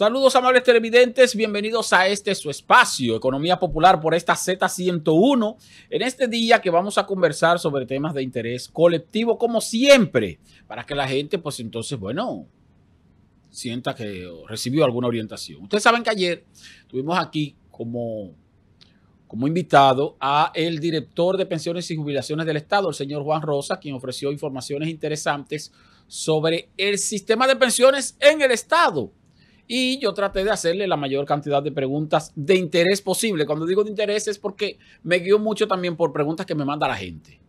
Saludos amables televidentes, bienvenidos a este su espacio, Economía Popular por esta Z101, en este día que vamos a conversar sobre temas de interés colectivo como siempre, para que la gente pues entonces, bueno, sienta que recibió alguna orientación. Ustedes saben que ayer tuvimos aquí como, como invitado a el director de pensiones y jubilaciones del Estado, el señor Juan Rosa, quien ofreció informaciones interesantes sobre el sistema de pensiones en el Estado y yo traté de hacerle la mayor cantidad de preguntas de interés posible. Cuando digo de interés es porque me guío mucho también por preguntas que me manda la gente.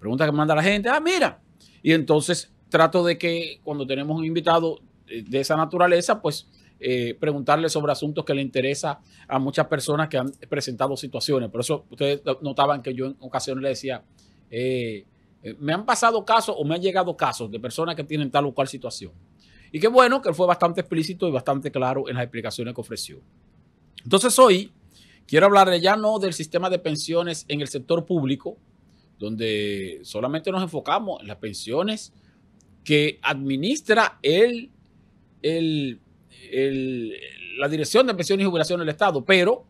Preguntas que me manda la gente, ah, mira. Y entonces trato de que cuando tenemos un invitado eh, de esa naturaleza, pues eh, preguntarle sobre asuntos que le interesa a muchas personas que han presentado situaciones. Por eso ustedes notaban que yo en ocasiones le decía, eh, me han pasado casos o me han llegado casos de personas que tienen tal o cual situación. Y qué bueno que fue bastante explícito y bastante claro en las explicaciones que ofreció. Entonces hoy quiero hablarle ya no del sistema de pensiones en el sector público, donde solamente nos enfocamos en las pensiones que administra la Dirección de Pensiones y Jubilación del Estado, pero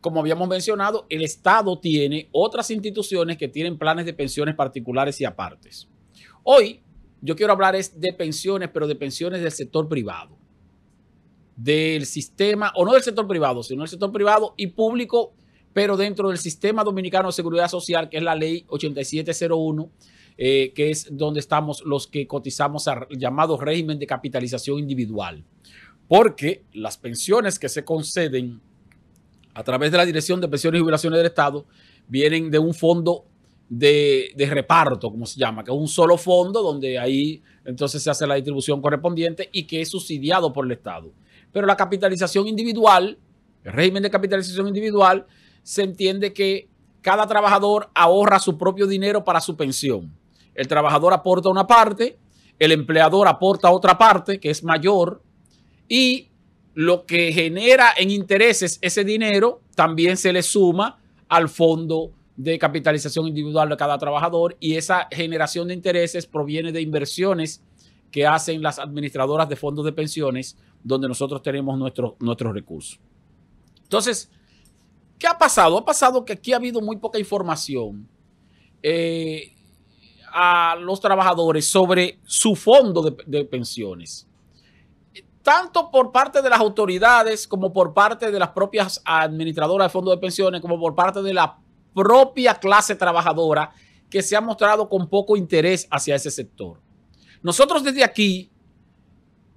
como habíamos mencionado, el Estado tiene otras instituciones que tienen planes de pensiones particulares y apartes. Hoy yo quiero hablar es de pensiones, pero de pensiones del sector privado, del sistema, o no del sector privado, sino del sector privado y público, pero dentro del sistema dominicano de seguridad social, que es la ley 8701, eh, que es donde estamos los que cotizamos al llamado régimen de capitalización individual. Porque las pensiones que se conceden a través de la Dirección de Pensiones y Jubilaciones del Estado vienen de un fondo de, reparto, como se llama, que es un solo fondo donde ahí entonces se hace la distribución correspondiente y que es subsidiado por el Estado. Pero la capitalización individual, el régimen de capitalización individual, se entiende que cada trabajador ahorra su propio dinero para su pensión. El trabajador aporta una parte, el empleador aporta otra parte que es mayor y lo que genera en intereses ese dinero también se le suma al fondo de capitalización individual de cada trabajador y esa generación de intereses proviene de inversiones que hacen las administradoras de fondos de pensiones donde nosotros tenemos nuestros nuestros recursos. Entonces, ¿qué ha pasado? Ha pasado que aquí ha habido muy poca información eh, a los trabajadores sobre su fondo de, de pensiones tanto por parte de las autoridades como por parte de las propias administradoras de fondos de pensiones, como por parte de la propia clase trabajadora que se ha mostrado con poco interés hacia ese sector. Nosotros desde aquí,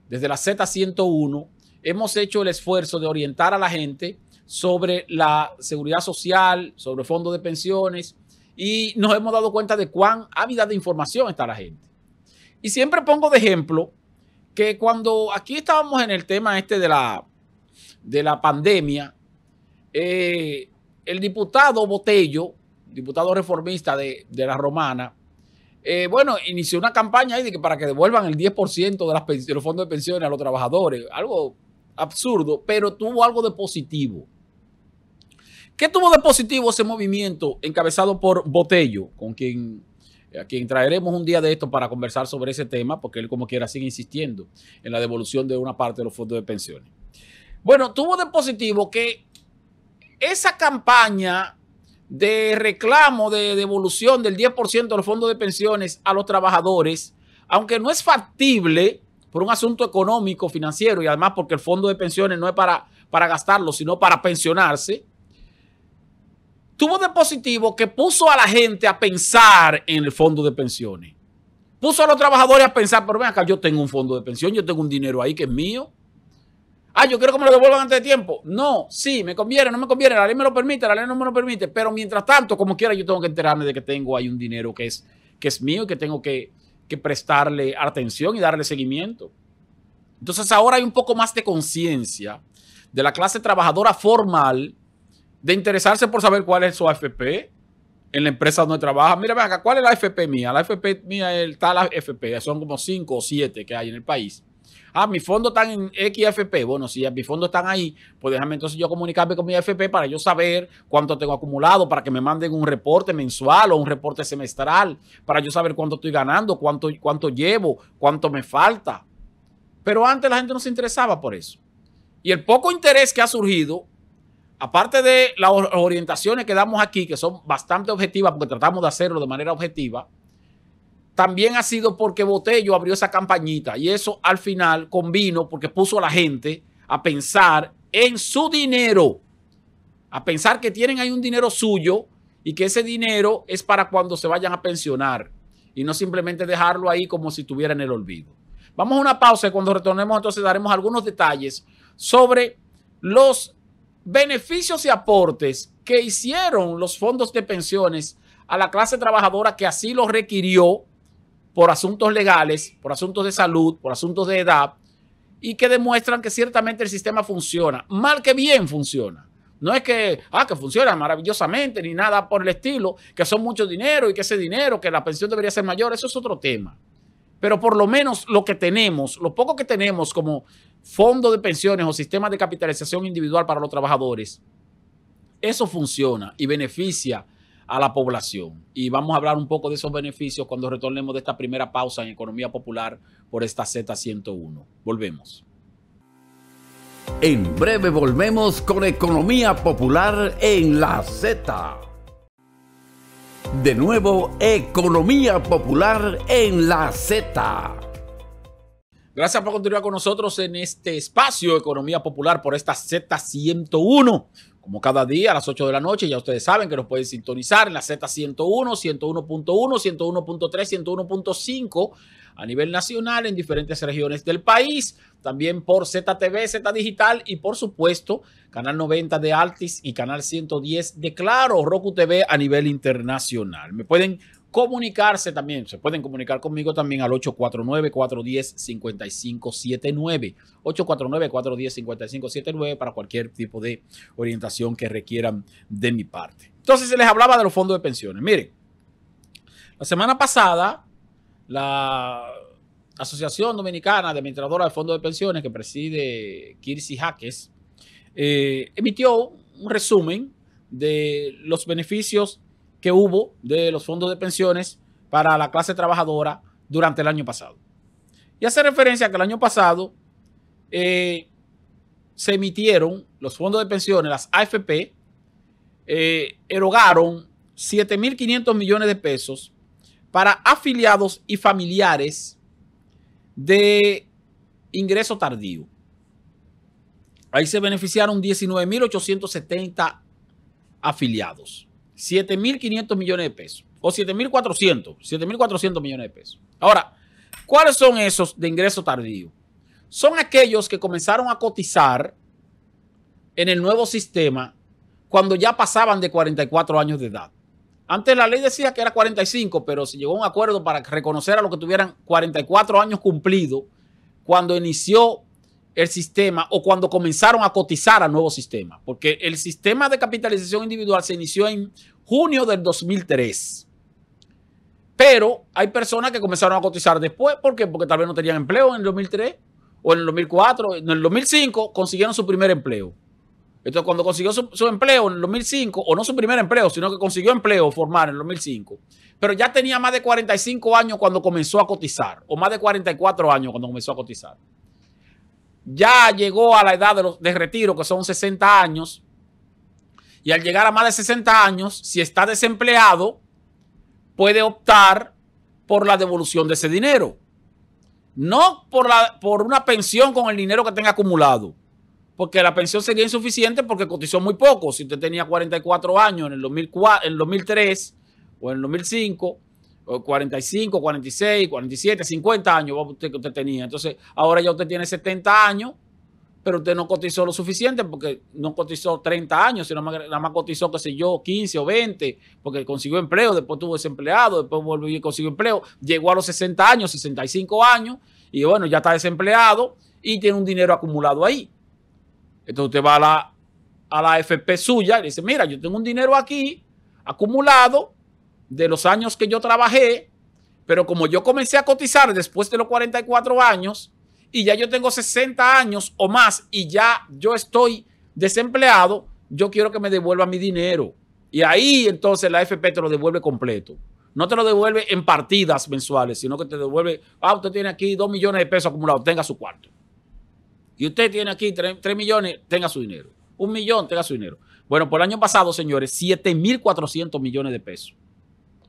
desde la Z101, hemos hecho el esfuerzo de orientar a la gente sobre la seguridad social, sobre fondos de pensiones, y nos hemos dado cuenta de cuán ávida de información está la gente. Y siempre pongo de ejemplo que cuando aquí estábamos en el tema este de la, de la pandemia, eh, el diputado Botello, diputado reformista de, la Romana, eh, bueno, inició una campaña ahí de que para que devuelvan el 10% de, los fondos de pensiones a los trabajadores. Algo absurdo, pero tuvo algo de positivo. ¿Qué tuvo de positivo ese movimiento encabezado por Botello, con quien quien traeremos un día de esto para conversar sobre ese tema, porque él como quiera sigue insistiendo en la devolución de una parte de los fondos de pensiones. Bueno, tuvo de positivo que esa campaña de reclamo de devolución del 10% del fondo de pensiones a los trabajadores, aunque no es factible por un asunto económico, financiero y además porque el fondo de pensiones no es para, para gastarlo, sino para pensionarse, tuvo de positivo que puso a la gente a pensar en el fondo de pensiones. Puso a los trabajadores a pensar, pero ven acá, yo tengo un fondo de pensión, yo tengo un dinero ahí que es mío. Ah, yo quiero que me lo devuelvan antes de tiempo. No, sí, me conviene, no me conviene. La ley me lo permite, la ley no me lo permite. Pero mientras tanto, como quiera, yo tengo que enterarme de que tengo ahí un dinero que es, que es mío y que tengo que, prestarle atención y darle seguimiento. Entonces ahora hay un poco más de conciencia de la clase trabajadora formal de interesarse por saber cuál es su AFP en la empresa donde trabaja. Mira, acá, ¿cuál es la AFP mía? La AFP mía está la AFP, son como cinco o siete que hay en el país. Ah, mis fondos están en XFP. Bueno, si mis fondos están ahí, pues déjame entonces yo comunicarme con mi FP para yo saber cuánto tengo acumulado, para que me manden un reporte mensual o un reporte semestral, para yo saber cuánto estoy ganando, cuánto, cuánto llevo, cuánto me falta. Pero antes la gente no se interesaba por eso. Y el poco interés que ha surgido aparte de las orientaciones que damos aquí, que son bastante objetivas, porque tratamos de hacerlo de manera objetiva, también ha sido porque Botello abrió esa campañita y eso al final convino porque puso a la gente a pensar en su dinero, a pensar que tienen ahí un dinero suyo y que ese dinero es para cuando se vayan a pensionar y no simplemente dejarlo ahí como si estuviera en el olvido. Vamos a una pausa y cuando retornemos entonces daremos algunos detalles sobre los beneficios y aportes que hicieron los fondos de pensiones a la clase trabajadora que así lo requirió por asuntos legales, por asuntos de salud, por asuntos de edad, y que demuestran que ciertamente el sistema funciona, mal que bien funciona. No es que, ah, que funciona maravillosamente, ni nada por el estilo, que son mucho dinero y que ese dinero, que la pensión debería ser mayor, eso es otro tema. Pero por lo menos lo que tenemos, lo poco que tenemos como fondo de pensiones o sistema de capitalización individual para los trabajadores, eso funciona y beneficia a la población. Y vamos a hablar un poco de esos beneficios cuando retornemos de esta primera pausa en Economía Popular por esta Z101. Volvemos. En breve volvemos con Economía Popular en la Z. De nuevo, Economía Popular en la Z Gracias por continuar con nosotros en este espacio Economía Popular por esta Z101. Como cada día a las 8 de la noche, ya ustedes saben que nos pueden sintonizar en la Z101, 101.1, 101.3, 101.5 a nivel nacional en diferentes regiones del país. También por ZTV, Z Digital y por supuesto Canal 90 de Altis y Canal 110 de Claro, Roku TV a nivel internacional. Me pueden comunicarse también. Se pueden comunicar conmigo también al 849-410-5579. 849-410-5579 para cualquier tipo de orientación que requieran de mi parte. Entonces se les hablaba de los fondos de pensiones. Miren, la semana pasada la Asociación Dominicana de Administradora de Fondos de Pensiones que preside Kirsi Jaques eh, emitió un resumen de los beneficios que hubo de los fondos de pensiones para la clase trabajadora durante el año pasado. Y hace referencia a que el año pasado eh, se emitieron los fondos de pensiones, las AFP, eh, erogaron 7.500 millones de pesos para afiliados y familiares de ingreso tardío. Ahí se beneficiaron 19.870 afiliados. 7.500 millones de pesos. O 7.400. 7.400 millones de pesos. Ahora, ¿cuáles son esos de ingreso tardío? Son aquellos que comenzaron a cotizar en el nuevo sistema cuando ya pasaban de 44 años de edad. Antes la ley decía que era 45, pero se llegó a un acuerdo para reconocer a los que tuvieran 44 años cumplidos cuando inició el sistema o cuando comenzaron a cotizar al nuevo sistema, porque el sistema de capitalización individual se inició en junio del 2003. Pero hay personas que comenzaron a cotizar después, ¿por qué? Porque tal vez no tenían empleo en el 2003 o en el 2004, en el 2005 consiguieron su primer empleo. Entonces, cuando consiguió su, empleo en el 2005, o no su primer empleo, sino que consiguió empleo formal en el 2005, pero ya tenía más de 45 años cuando comenzó a cotizar, o más de 44 años cuando comenzó a cotizar ya llegó a la edad de, retiro, que son 60 años, y al llegar a más de 60 años, si está desempleado, puede optar por la devolución de ese dinero. No por, la, por una pensión con el dinero que tenga acumulado, porque la pensión sería insuficiente porque cotizó muy poco. Si usted tenía 44 años en el, en el 2003 o en el 2005, 45, 46, 47, 50 años que usted tenía. Entonces, ahora ya usted tiene 70 años, pero usted no cotizó lo suficiente porque no cotizó 30 años, sino más, nada más cotizó, qué sé yo, 15 o 20, porque consiguió empleo, después tuvo desempleado, después volvió y consiguió empleo, llegó a los 60 años, 65 años, y bueno, ya está desempleado y tiene un dinero acumulado ahí. Entonces usted va a la, a la AFP suya y dice, mira, yo tengo un dinero aquí acumulado, de los años que yo trabajé, pero como yo comencé a cotizar después de los 44 años y ya yo tengo 60 años o más y ya yo estoy desempleado, yo quiero que me devuelva mi dinero. Y ahí entonces la FP te lo devuelve completo. No te lo devuelve en partidas mensuales, sino que te devuelve, ah, usted tiene aquí 2 millones de pesos acumulados, tenga su cuarto. Y usted tiene aquí 3, millones, tenga su dinero. Un millón, tenga su dinero. Bueno, por el año pasado, señores, 7.400 millones de pesos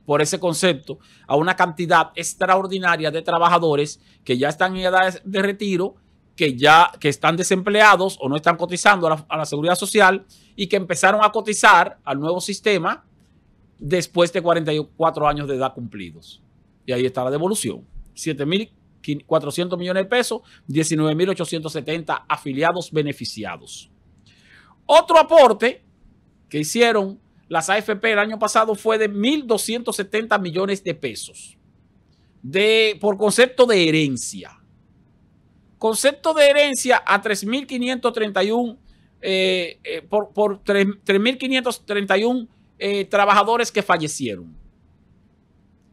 por ese concepto a una cantidad extraordinaria de trabajadores que ya están en edad de retiro, que ya que están desempleados o no están cotizando a la, a la seguridad social y que empezaron a cotizar al nuevo sistema después de 44 años de edad cumplidos. Y ahí está la devolución. 7.400 millones de pesos, 19.870 afiliados beneficiados. Otro aporte que hicieron las AFP el año pasado fue de 1.270 millones de pesos de, por concepto de herencia. Concepto de herencia a 3.531 eh, eh, por, 3.531 eh, trabajadores que fallecieron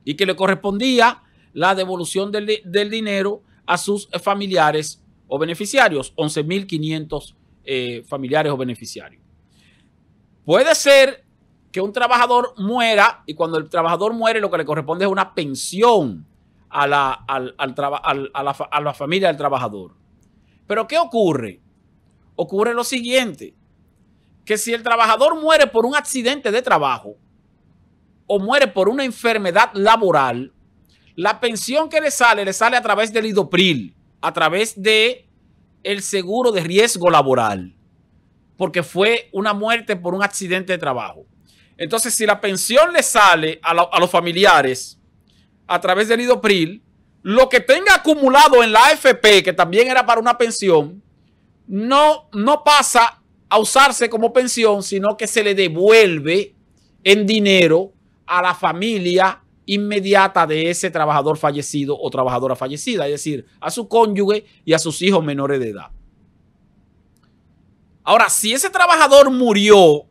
y que le correspondía la devolución del, del dinero a sus familiares o beneficiarios, 11.500 familiares o beneficiarios. Puede ser que un trabajador muera y cuando el trabajador muere lo que le corresponde es una pensión a la, a la, familia del trabajador. Pero ¿qué ocurre? Ocurre lo siguiente, que si el trabajador muere por un accidente de trabajo o muere por una enfermedad laboral, la pensión que le sale, le sale a través del IDOPRIL, a través de el seguro de riesgo laboral, porque fue una muerte por un accidente de trabajo. Entonces, si la pensión le sale a, los familiares a través del IDOPRIL, lo que tenga acumulado en la AFP, que también era para una pensión, no, no pasa a usarse como pensión, sino que se le devuelve en dinero a la familia inmediata de ese trabajador fallecido o trabajadora fallecida, es decir, a su cónyuge y a sus hijos menores de edad. Ahora, si ese trabajador murió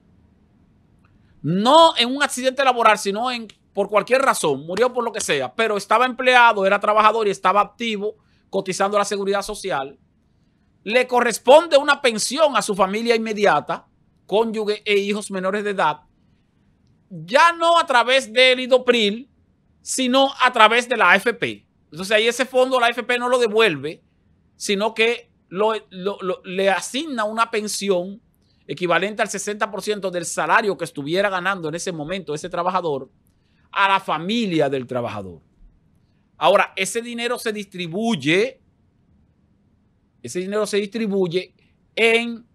no en un accidente laboral, sino en por cualquier razón, murió por lo que sea, pero estaba empleado, era trabajador y estaba activo cotizando la seguridad social, le corresponde una pensión a su familia inmediata, cónyuge e hijos menores de edad, ya no a través del IDOPRIL, sino a través de la AFP. Entonces ahí ese fondo la AFP no lo devuelve, sino que le asigna una pensión equivalente al 60% del salario que estuviera ganando en ese momento ese trabajador, a la familia del trabajador. Ahora, ese dinero se distribuye, ese dinero se distribuye en,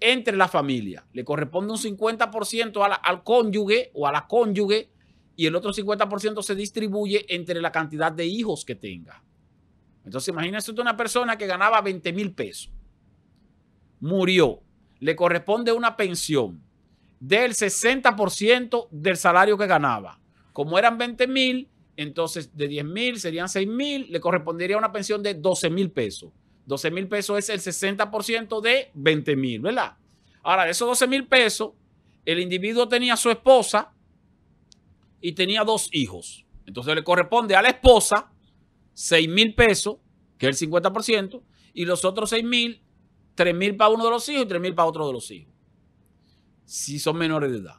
entre la familia. Le corresponde un 50% al cónyuge o a la cónyuge y el otro 50% se distribuye entre la cantidad de hijos que tenga. Entonces, imagínense una persona que ganaba 20 mil pesos, murió, le corresponde una pensión del 60% del salario que ganaba. Como eran 20 mil, entonces de 10 mil serían 6 mil, le correspondería una pensión de 12 mil pesos. 12 mil pesos es el 60% de 20 mil, ¿verdad? Ahora, de esos 12 mil pesos, el individuo tenía a su esposa y tenía dos hijos. Entonces le corresponde a la esposa 6 mil pesos, que es el 50%, y los otros 6 mil 3.000 mil para uno de los hijos y 3.000 mil para otro de los hijos. Si son menores de edad.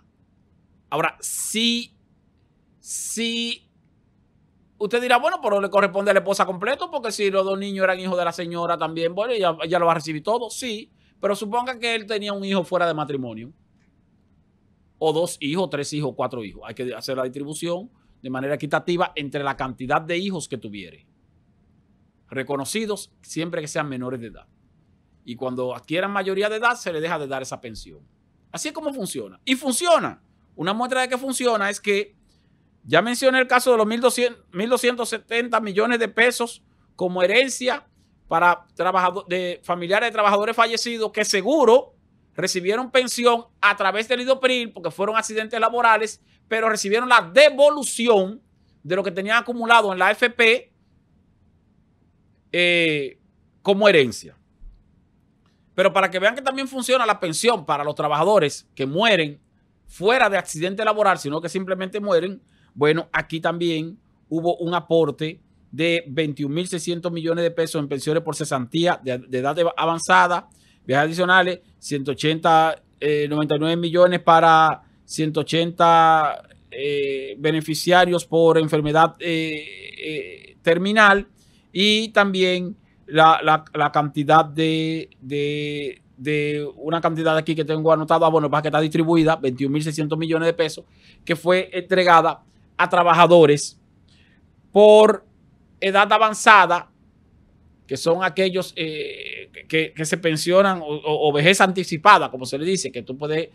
Ahora, si, si usted dirá, bueno, pero le corresponde a la esposa completo, porque si los dos niños eran hijos de la señora también, bueno, ella, lo va a recibir todo, sí. Pero suponga que él tenía un hijo fuera de matrimonio. O dos hijos, tres hijos, cuatro hijos. Hay que hacer la distribución de manera equitativa entre la cantidad de hijos que tuviera. Reconocidos siempre que sean menores de edad. Y cuando adquieran mayoría de edad, se les deja de dar esa pensión. Así es como funciona. Y funciona. Una muestra de que funciona es que ya mencioné el caso de los 1.270 millones de pesos como herencia para de familiares de trabajadores fallecidos que seguro recibieron pensión a través del IDOPRIL porque fueron accidentes laborales, pero recibieron la devolución de lo que tenían acumulado en la AFP eh, como herencia. Pero para que vean que también funciona la pensión para los trabajadores que mueren fuera de accidente laboral, sino que simplemente mueren, bueno, aquí también hubo un aporte de 21.600 millones de pesos en pensiones por cesantía de, edad avanzada, viajes adicionales, 180, 99 eh, millones para 180 eh, beneficiarios por enfermedad eh, terminal y también la, cantidad de, una cantidad aquí que tengo anotada, ah, bueno, para que está distribuida, 21.600 millones de pesos, que fue entregada a trabajadores por edad avanzada, que son aquellos eh, que, se pensionan o, vejez anticipada, como se le dice, que tú puedes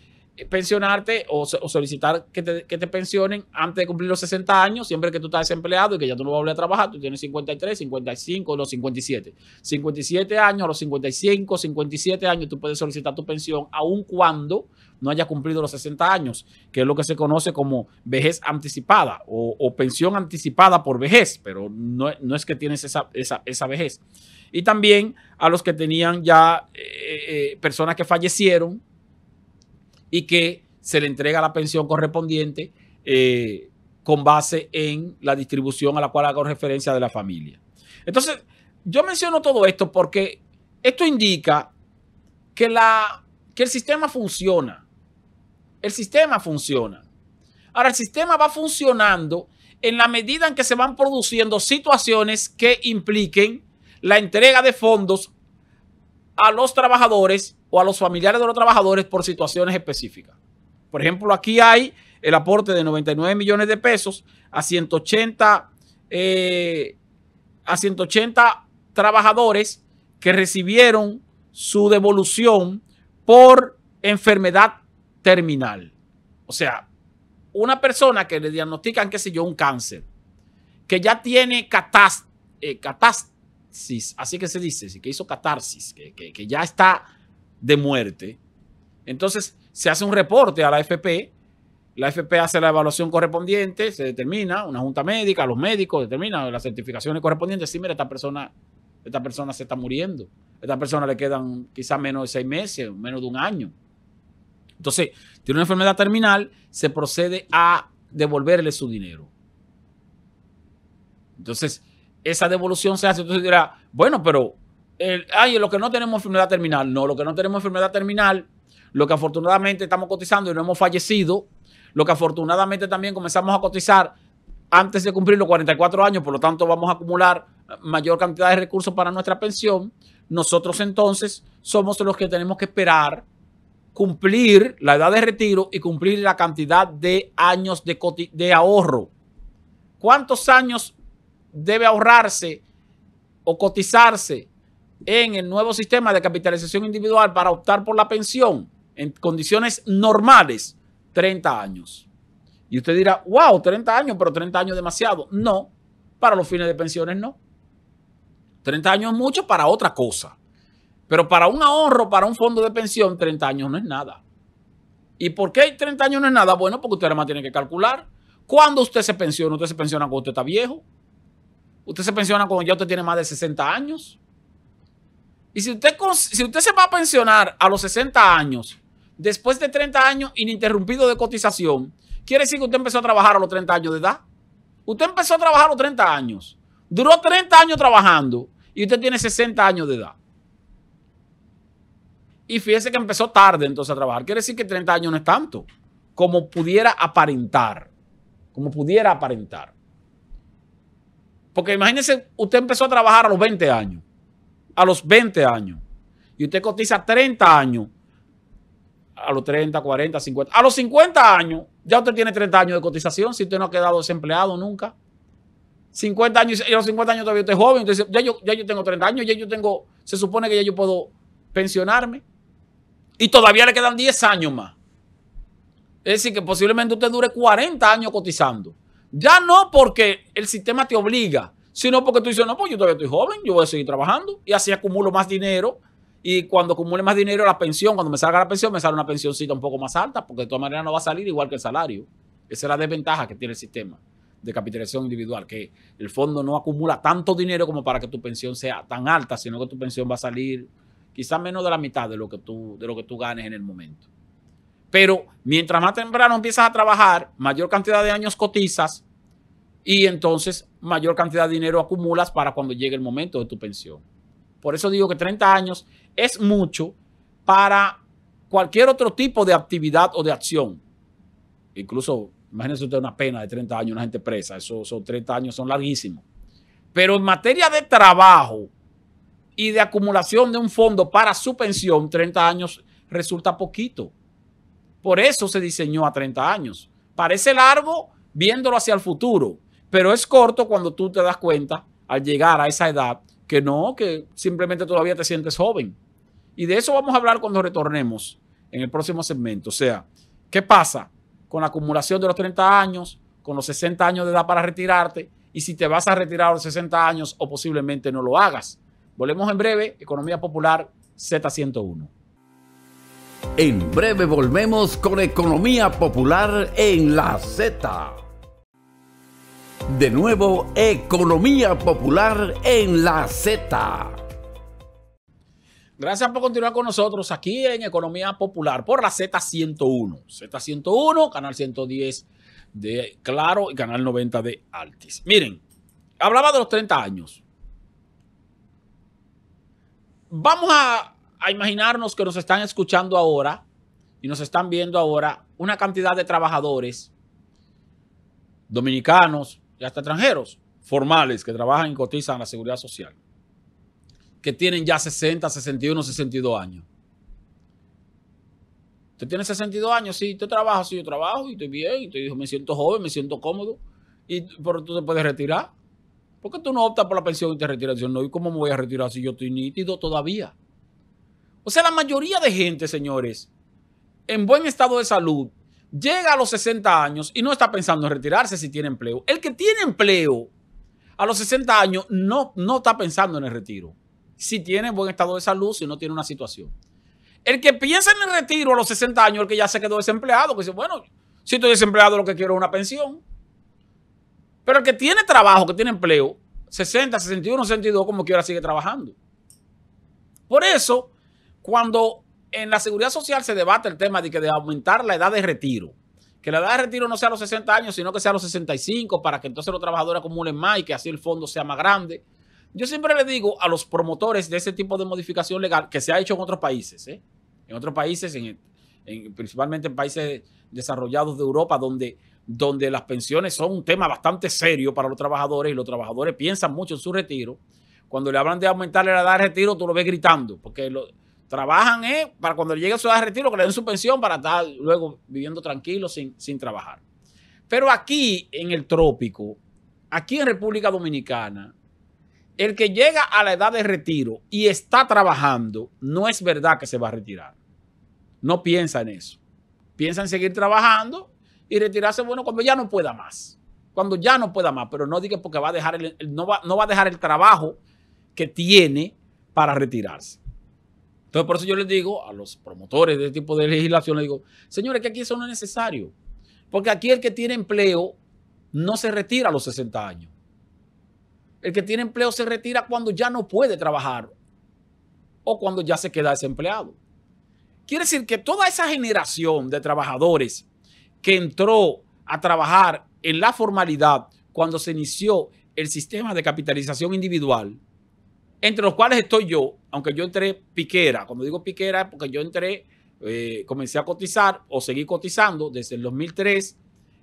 pensionarte o, solicitar que te, pensionen antes de cumplir los 60 años, siempre que tú estás desempleado y que ya tú no vas a volver a trabajar, tú tienes 53, 55, los 57. 57 años, a los 55, 57 años, tú puedes solicitar tu pensión aun cuando no haya cumplido los 60 años, que es lo que se conoce como vejez anticipada o, pensión anticipada por vejez, pero no, no es que tienes esa, vejez. Y también a los que tenían ya eh, eh, eh, personas que fallecieron, y que se le entrega la pensión correspondiente eh, con base en la distribución a la cual hago referencia de la familia. Entonces, yo menciono todo esto porque esto indica que, la, que el sistema funciona. El sistema funciona. Ahora, el sistema va funcionando en la medida en que se van produciendo situaciones que impliquen la entrega de fondos a los trabajadores o a los familiares de los trabajadores por situaciones específicas. Por ejemplo, aquí hay el aporte de 99 millones de pesos a 180, eh, a 180 trabajadores que recibieron su devolución por enfermedad terminal. O sea, una persona que le diagnostican, qué sé yo, un cáncer, que ya tiene catástrofe, eh, así que se dice, que hizo catarsis, que, ya está de muerte, entonces se hace un reporte a la FP, la FP hace la evaluación correspondiente, se determina, una junta médica, los médicos determinan las certificaciones correspondientes, sí, mira, esta persona, esta persona se está muriendo, esta persona le quedan quizás menos de seis meses, menos de un año. Entonces, tiene una enfermedad terminal, se procede a devolverle su dinero. Entonces, esa devolución se hace. Entonces dirá, bueno, pero ay, lo que no tenemos enfermedad terminal. No, lo que no tenemos enfermedad terminal, lo que afortunadamente estamos cotizando y no hemos fallecido, lo que afortunadamente también comenzamos a cotizar antes de cumplir los 44 años, por lo tanto vamos a acumular mayor cantidad de recursos para nuestra pensión. Nosotros entonces somos los que tenemos que esperar cumplir la edad de retiro y cumplir la cantidad de años de, de ahorro. ¿Cuántos años debe ahorrarse o cotizarse en el nuevo sistema de capitalización individual para optar por la pensión en condiciones normales, 30 años. Y usted dirá, wow, 30 años, pero 30 años demasiado. No, para los fines de pensiones no. 30 años es mucho para otra cosa. Pero para un ahorro, para un fondo de pensión, 30 años no es nada. ¿Y por qué 30 años no es nada? Bueno, porque usted además tiene que calcular cuándo usted se pensiona. Usted se pensiona cuando usted está viejo. Usted se pensiona cuando ya usted tiene más de 60 años. Y si usted, si usted se va a pensionar a los 60 años, después de 30 años ininterrumpido de cotización, quiere decir que usted empezó a trabajar a los 30 años de edad. Usted empezó a trabajar a los 30 años, duró 30 años trabajando y usted tiene 60 años de edad. Y fíjese que empezó tarde entonces a trabajar. Quiere decir que 30 años no es tanto como pudiera aparentar. Como pudiera aparentar. Porque imagínese, usted empezó a trabajar a los 20 años. A los 20 años. Y usted cotiza 30 años. A los 30, 40, 50. A los 50 años, ya usted tiene 30 años de cotización si usted no ha quedado desempleado nunca. 50 años, y a los 50 años todavía usted es joven. Entonces, ya yo, ya yo tengo 30 años, ya yo tengo, se supone que ya yo puedo pensionarme. Y todavía le quedan 10 años más. Es decir, que posiblemente usted dure 40 años cotizando. Ya no porque el sistema te obliga, sino porque tú dices, no, pues yo todavía estoy joven, yo voy a seguir trabajando y así acumulo más dinero. Y cuando acumule más dinero la pensión, cuando me salga la pensión, me sale una pensioncita un poco más alta, porque de todas maneras no va a salir igual que el salario. Esa es la desventaja que tiene el sistema de capitalización individual, que el fondo no acumula tanto dinero como para que tu pensión sea tan alta, sino que tu pensión va a salir quizás menos de la mitad de lo que tú, de lo que tú ganes en el momento. Pero mientras más temprano empiezas a trabajar, mayor cantidad de años cotizas y entonces mayor cantidad de dinero acumulas para cuando llegue el momento de tu pensión. Por eso digo que 30 años es mucho para cualquier otro tipo de actividad o de acción. Incluso, imagínese usted una pena de 30 años, una gente presa, esos 30 años, son larguísimos. Pero en materia de trabajo y de acumulación de un fondo para su pensión, 30 años resulta poquito. Por eso se diseñó a 30 años. Parece largo viéndolo hacia el futuro, pero es corto cuando tú te das cuenta al llegar a esa edad que no, que simplemente todavía te sientes joven. Y de eso vamos a hablar cuando retornemos en el próximo segmento. O sea, ¿qué pasa con la acumulación de los 30 años, con los 60 años de edad para retirarte y si te vas a retirar a los 60 años o posiblemente no lo hagas? Volvemos en breve, Economía Popular Z101. En breve volvemos con Economía Popular en la Z. De nuevo, Economía Popular en la Z. Gracias por continuar con nosotros aquí en Economía Popular por la Z101. Z101, canal 110 de Claro y canal 90 de Altis. Miren, hablaba de los 30 años. Vamos a a imaginarnos que nos están escuchando ahora y nos están viendo ahora una cantidad de trabajadores dominicanos y hasta extranjeros formales que trabajan y cotizan la seguridad social, que tienen ya 60, 61, 62 años. Usted tiene 62 años, sí, tú trabajas, sí, yo trabajo y estoy bien, y te me siento joven, me siento cómodo, y, pero tú te puedes retirar. ¿Por qué tú no optas por la pensión y te retiras? no, ¿y cómo me voy a retirar si yo estoy nítido todavía? O sea, la mayoría de gente, señores, en buen estado de salud, llega a los 60 años y no está pensando en retirarse si tiene empleo. El que tiene empleo a los 60 años no, no está pensando en el retiro. Si tiene buen estado de salud, si no tiene una situación. El que piensa en el retiro a los 60 años, el que ya se quedó desempleado, que pues dice, bueno, si estoy desempleado lo que quiero es una pensión. Pero el que tiene trabajo, que tiene empleo, 60, 61, 62, como quiera sigue trabajando. Por eso, cuando en la seguridad social se debate el tema de que de aumentar la edad de retiro, que la edad de retiro no sea a los 60 años, sino que sea a los 65 para que entonces los trabajadores acumulen más y que así el fondo sea más grande. Yo siempre le digo a los promotores de ese tipo de modificación legal que se ha hecho en otros países, ¿eh? en otros países, principalmente en países desarrollados de Europa, donde, donde las pensiones son un tema bastante serio para los trabajadores y los trabajadores piensan mucho en su retiro. Cuando le hablan de aumentar la edad de retiro, tú lo ves gritando, porque lo, Trabajan eh, para cuando llegue su edad de retiro que le den su pensión para estar luego viviendo tranquilo sin, trabajar. Pero aquí en el trópico, aquí en República Dominicana, el que llega a la edad de retiro y está trabajando, no es verdad que se va a retirar. No piensa en eso. Piensa en seguir trabajando y retirarse, bueno, cuando ya no pueda más. Cuando ya no pueda más, pero no diga porque va a dejar el, no, no va a dejar el trabajo que tiene para retirarse. Entonces, por eso yo les digo a los promotores de este tipo de legislación, les digo, señores, que aquí eso no es necesario. Porque aquí el que tiene empleo no se retira a los 60 años. El que tiene empleo se retira cuando ya no puede trabajar o cuando ya se queda desempleado. Quiere decir que toda esa generación de trabajadores que entró a trabajar en la formalidad cuando se inició el sistema de capitalización individual, entre los cuales estoy yo, aunque yo entré piquera. Cuando digo piquera, porque yo entré, eh, comencé a cotizar o seguí cotizando desde el 2003,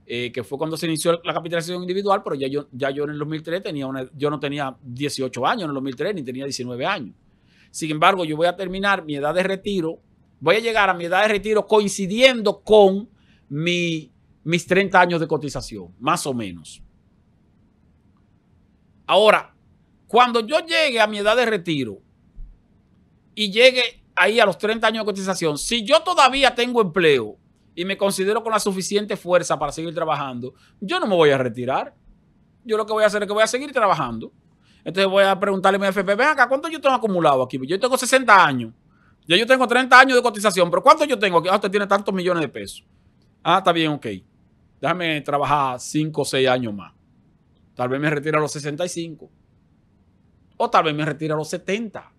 eh, que fue cuando se inició la capitalización individual, pero ya yo, ya yo en el 2003 tenía yo no tenía 18 años en el 2003, ni tenía 19 años. Sin embargo, yo voy a terminar mi edad de retiro, voy a llegar a mi edad de retiro coincidiendo con mis 30 años de cotización, más o menos. Ahora, cuando yo llegue a mi edad de retiro y llegue ahí a los 30 años de cotización, si yo todavía tengo empleo y me considero con la suficiente fuerza para seguir trabajando, yo no me voy a retirar. Yo lo que voy a hacer es que voy a seguir trabajando. Entonces voy a preguntarle a mi FP, ven acá, ¿cuánto yo tengo acumulado aquí? Yo tengo 60 años. Ya yo tengo 30 años de cotización, pero ¿cuánto yo tengo aquí? Ah, usted tiene tantos millones de pesos. Ah, está bien, ok. Déjame trabajar 5 o 6 años más. Tal vez me retire a los 65. O tal vez me retire a los 70.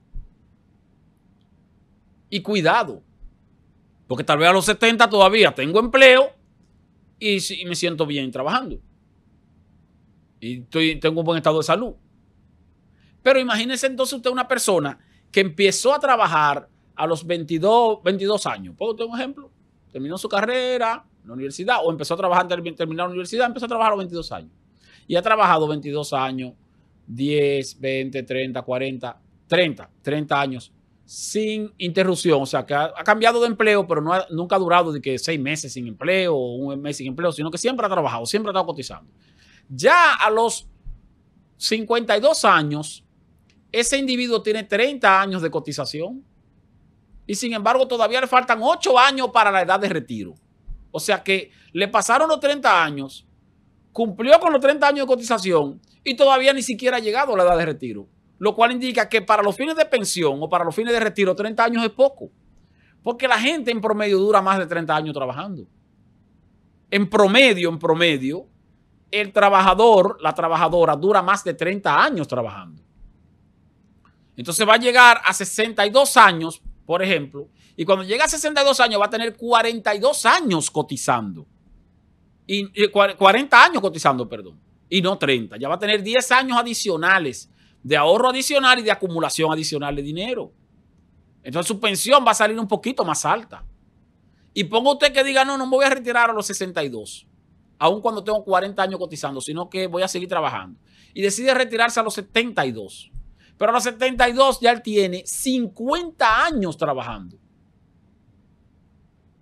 Y cuidado, porque tal vez a los 70 todavía tengo empleo y, me siento bien trabajando. Y tengo un buen estado de salud. Pero imagínese entonces usted una persona que empezó a trabajar a los 22, años. ¿Puedo tener un ejemplo? Terminó su carrera en la universidad o empezó a trabajar, terminar la universidad, empezó a trabajar a los 22 años. Y ha trabajado 22 años, 10, 20, 30, 40, 30, 30 años sin interrupción. O sea, que ha, cambiado de empleo, pero nunca ha durado de que seis meses sin empleo o un mes sin empleo, sino que siempre ha trabajado, siempre ha estado cotizando. Ya a los 52 años, ese individuo tiene 30 años de cotización y sin embargo todavía le faltan 8 años para la edad de retiro. O sea que le pasaron los 30 años cumplió con los 30 años de cotización y todavía ni siquiera ha llegado a la edad de retiro. Lo cual indica que para los fines de pensión o para los fines de retiro, 30 años es poco. Porque la gente en promedio dura más de 30 años trabajando. En promedio, en promedio, el trabajador, la trabajadora dura más de 30 años trabajando. Entonces va a llegar a 62 años, por ejemplo, y cuando llega a 62 años va a tener 42 años cotizando. Y, 40 años cotizando, perdón. Y no 30. Ya va a tener 10 años adicionales de ahorro adicional y de acumulación adicional de dinero. Entonces su pensión va a salir un poquito más alta. Y pongo usted que diga, no, no me voy a retirar a los 62, Aún cuando tengo 40 años cotizando, sino que voy a seguir trabajando. Y decide retirarse a los 72. Pero a los 72 ya él tiene 50 años trabajando.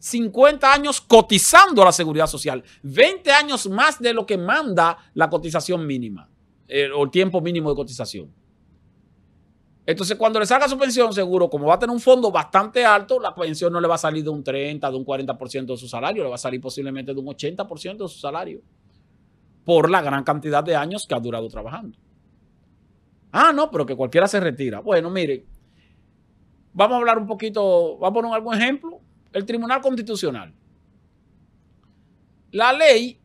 50 años cotizando a la seguridad social, 20 años más de lo que manda la cotización mínima eh, o el tiempo mínimo de cotización. Entonces, cuando le salga su pensión, seguro, como va a tener un fondo bastante alto, la pensión no le va a salir de un 30, de un 40% de su salario, le va a salir posiblemente de un 80% de su salario por la gran cantidad de años que ha durado trabajando. Ah, no, pero que cualquiera se retira. Bueno, mire, vamos a hablar un poquito, vamos a poner algún ejemplo el Tribunal Constitucional. La ley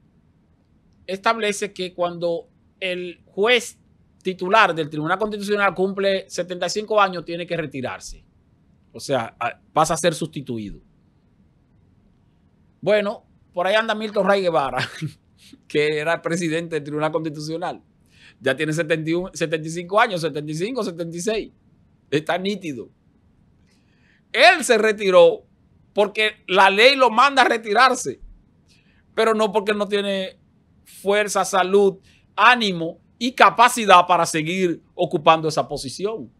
establece que cuando el juez titular del Tribunal Constitucional cumple 75 años, tiene que retirarse. O sea, pasa a ser sustituido. Bueno, por ahí anda Milton Ray Guevara, que era el presidente del Tribunal Constitucional. Ya tiene 75 años, 75, 76. Está nítido. Él se retiró porque la ley lo manda a retirarse, pero no porque no tiene fuerza, salud, ánimo y capacidad para seguir ocupando esa posición.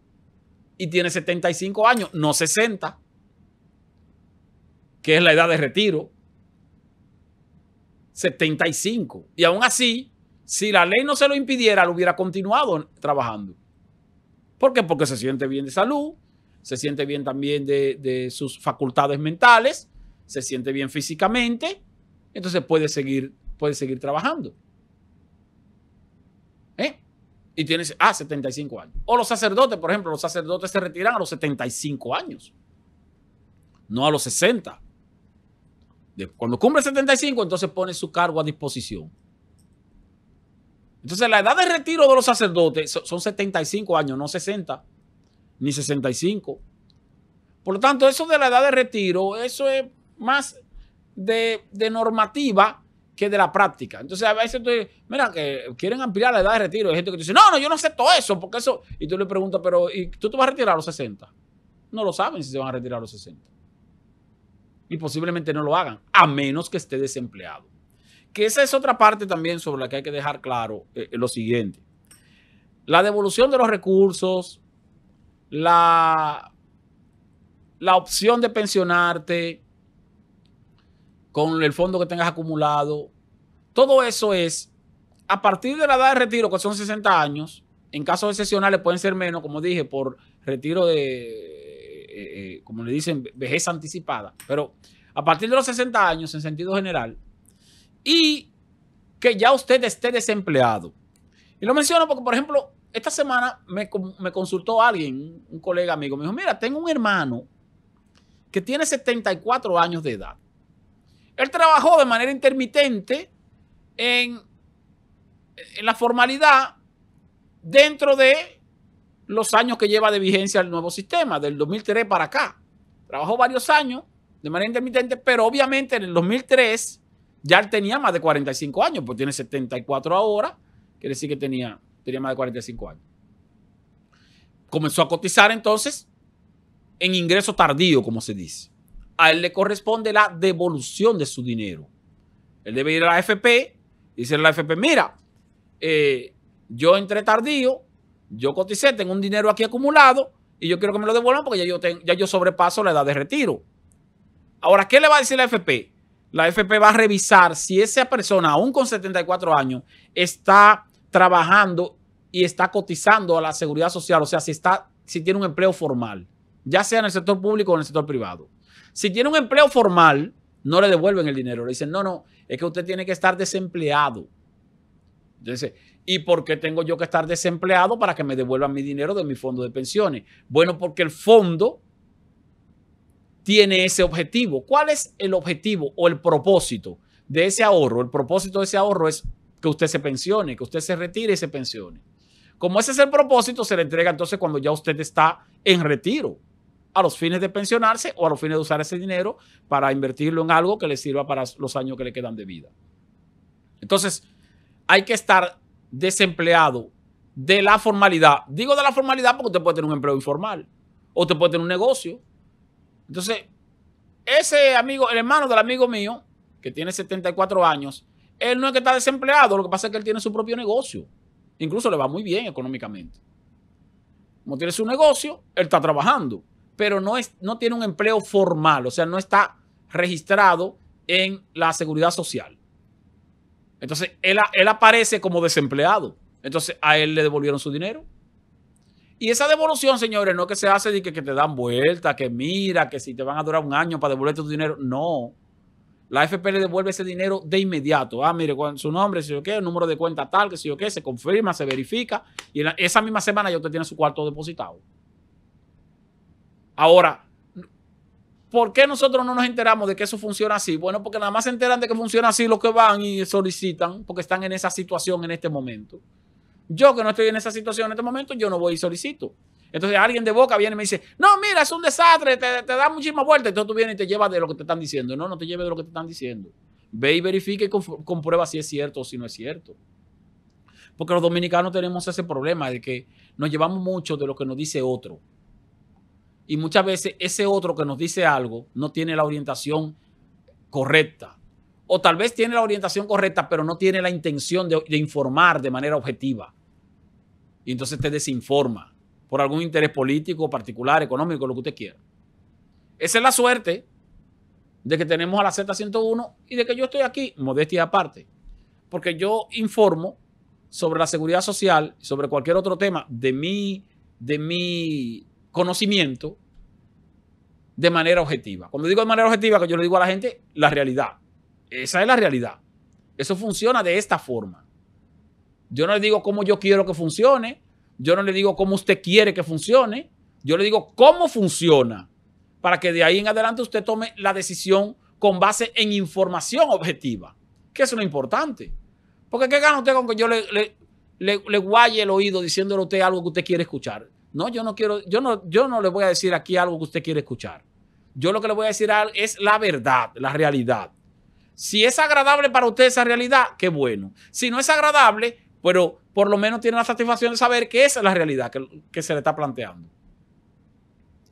Y tiene 75 años, no 60, que es la edad de retiro. 75. Y aún así, si la ley no se lo impidiera, lo hubiera continuado trabajando. ¿Por qué? Porque se siente bien de salud, se siente bien también de, sus facultades mentales, se siente bien físicamente, entonces puede seguir, puede seguir trabajando. ¿Eh? Y tienes, ah, 75 años. O los sacerdotes, por ejemplo, los sacerdotes se retiran a los 75 años, no a los 60. Cuando cumple 75, entonces pone su cargo a disposición. Entonces, la edad de retiro de los sacerdotes son 75 años, no 60 ni 65. Por lo tanto, eso de la edad de retiro, eso es más de, normativa que de la práctica. Entonces, a veces tú mira, que quieren ampliar la edad de retiro. Hay gente que dice, no, no, yo no acepto eso, porque eso. Y tú le preguntas, pero ¿y tú te vas a retirar a los 60? No lo saben si se van a retirar a los 60. Y posiblemente no lo hagan, a menos que esté desempleado. Que esa es otra parte también sobre la que hay que dejar claro eh, eh, lo siguiente. La devolución de los recursos, la, la opción de pensionarte con el fondo que tengas acumulado, todo eso es a partir de la edad de retiro, que son 60 años, en casos excepcionales pueden ser menos, como dije, por retiro de, eh, eh, como le dicen, vejez anticipada, pero a partir de los 60 años en sentido general, y que ya usted esté desempleado. Y lo menciono porque, por ejemplo, esta semana me, consultó alguien, un colega amigo, me dijo, mira, tengo un hermano que tiene 74 años de edad. Él trabajó de manera intermitente en, en, la formalidad dentro de los años que lleva de vigencia el nuevo sistema, del 2003 para acá. Trabajó varios años de manera intermitente, pero obviamente en el 2003 ya él tenía más de 45 años, pues tiene 74 ahora, quiere decir que tenía tenía más de 45 años. Comenzó a cotizar entonces en ingreso tardío, como se dice. A él le corresponde la devolución de su dinero. Él debe ir a la AFP y decirle a la AFP, mira, eh, yo entré tardío, yo coticé, tengo un dinero aquí acumulado y yo quiero que me lo devuelvan porque ya yo, ya yo sobrepaso la edad de retiro. Ahora, ¿qué le va a decir la AFP? La AFP va a revisar si esa persona, aún con 74 años, está trabajando y está cotizando a la seguridad social, o sea, si, está, si tiene un empleo formal, ya sea en el sector público o en el sector privado. Si tiene un empleo formal, no le devuelven el dinero, le dicen, no, no, es que usted tiene que estar desempleado. Entonces, ¿y por qué tengo yo que estar desempleado para que me devuelvan mi dinero de mi fondo de pensiones? Bueno, porque el fondo tiene ese objetivo. ¿Cuál es el objetivo o el propósito de ese ahorro? El propósito de ese ahorro es que usted se pensione, que usted se retire y se pensione. Como ese es el propósito, se le entrega entonces cuando ya usted está en retiro, a los fines de pensionarse o a los fines de usar ese dinero para invertirlo en algo que le sirva para los años que le quedan de vida. Entonces, hay que estar desempleado de la formalidad. Digo de la formalidad porque usted puede tener un empleo informal o usted puede tener un negocio. Entonces, ese amigo, el hermano del amigo mío, que tiene 74 años, él no es que está desempleado, lo que pasa es que él tiene su propio negocio. Incluso le va muy bien económicamente. Como tiene su negocio, él está trabajando, pero no, es, no tiene un empleo formal, o sea, no está registrado en la seguridad social. Entonces, él, aparece como desempleado. Entonces, a él le devolvieron su dinero. Y esa devolución, señores, no es que se hace de que, que te dan vuelta, que mira, que si te van a durar un año para devolverte tu dinero. No. La FPL devuelve ese dinero de inmediato. Ah, mire, su nombre, si yo el número de cuenta tal, que si yo qué, se confirma, se verifica. Y esa misma semana ya usted tiene su cuarto depositado. Ahora, ¿Por qué nosotros no nos enteramos de que eso funciona así? Bueno, porque nada más se enteran de que funciona así los que van y solicitan, porque están en esa situación en este momento. Yo que no estoy en esa situación en este momento, yo no voy y solicito. Entonces alguien de boca viene y me dice, no, mira, es un desastre, te, da muchísima vuelta. Entonces tú vienes y te llevas de lo que te están diciendo. No, no te lleves de lo que te están diciendo. Ve y verifique y comprueba si es cierto o si no es cierto. Porque los dominicanos tenemos ese problema de que nos llevamos mucho de lo que nos dice otro. Y muchas veces ese otro que nos dice algo no tiene la orientación correcta. O tal vez tiene la orientación correcta, pero no tiene la intención de informar de manera objetiva. Y entonces te desinforma por algún interés político, particular, económico, lo que usted quiera. Esa es la suerte de que tenemos a la Z101 y de que yo estoy aquí, modestia aparte, porque yo informo sobre la seguridad social, sobre cualquier otro tema de mi, de mi conocimiento de manera objetiva. Cuando digo de manera objetiva, que yo le digo a la gente la realidad. Esa es la realidad. Eso funciona de esta forma. Yo no le digo cómo yo quiero que funcione, yo no le digo cómo usted quiere que funcione, yo le digo cómo funciona, para que de ahí en adelante usted tome la decisión con base en información objetiva, que es lo importante. Porque ¿qué gana usted con que yo le, le, guaye el oído diciéndole a usted algo que usted quiere escuchar? No, yo no quiero, yo no, yo no le voy a decir aquí algo que usted quiere escuchar. Yo lo que le voy a decir es la verdad, la realidad. Si es agradable para usted esa realidad, qué bueno. Si no es agradable, pero por lo menos tiene la satisfacción de saber que esa es la realidad que, se le está planteando.